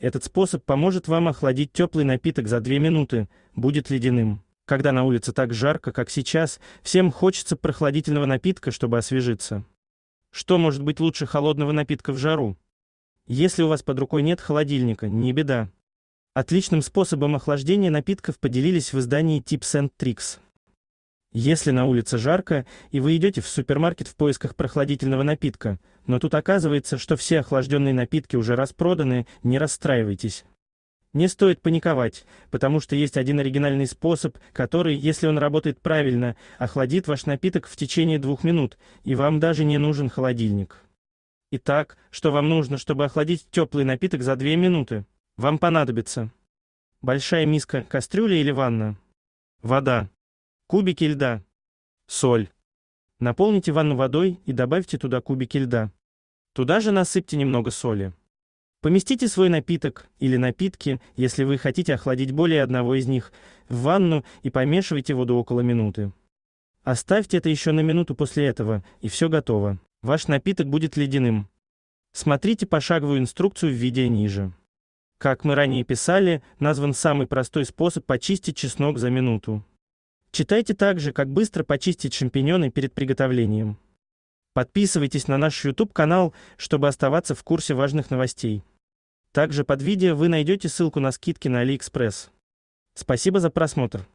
Этот способ поможет вам охладить теплый напиток за 2 минуты, будет ледяным. Когда на улице так жарко, как сейчас, всем хочется прохладительного напитка, чтобы освежиться. Что может быть лучше холодного напитка в жару? Если у вас под рукой нет холодильника, не беда. Отличным способом охлаждения напитков поделились в издании Tips and Tricks. Если на улице жарко, и вы идете в супермаркет в поисках прохладительного напитка, но тут оказывается, что все охлажденные напитки уже распроданы, не расстраивайтесь. Не стоит паниковать, потому что есть один оригинальный способ, который, если он работает правильно, охладит ваш напиток в течение двух минут, и вам даже не нужен холодильник. Итак, что вам нужно, чтобы охладить теплый напиток за две минуты? Вам понадобится большая миска, кастрюля или ванна, вода, Кубики льда. Соль. Наполните ванну водой и добавьте туда кубики льда. Туда же насыпьте немного соли. Поместите свой напиток или напитки, если вы хотите охладить более одного из них, в ванну и помешивайте воду около минуты. Оставьте это еще на минуту после этого, и все готово. Ваш напиток будет ледяным. Смотрите пошаговую инструкцию в виде ниже. Как мы ранее писали, назван самый простой способ почистить чеснок за минуту. Читайте также, как быстро почистить шампиньоны перед приготовлением. Подписывайтесь на наш YouTube-канал, чтобы оставаться в курсе важных новостей. Также под видео вы найдете ссылку на скидки на AliExpress. Спасибо за просмотр.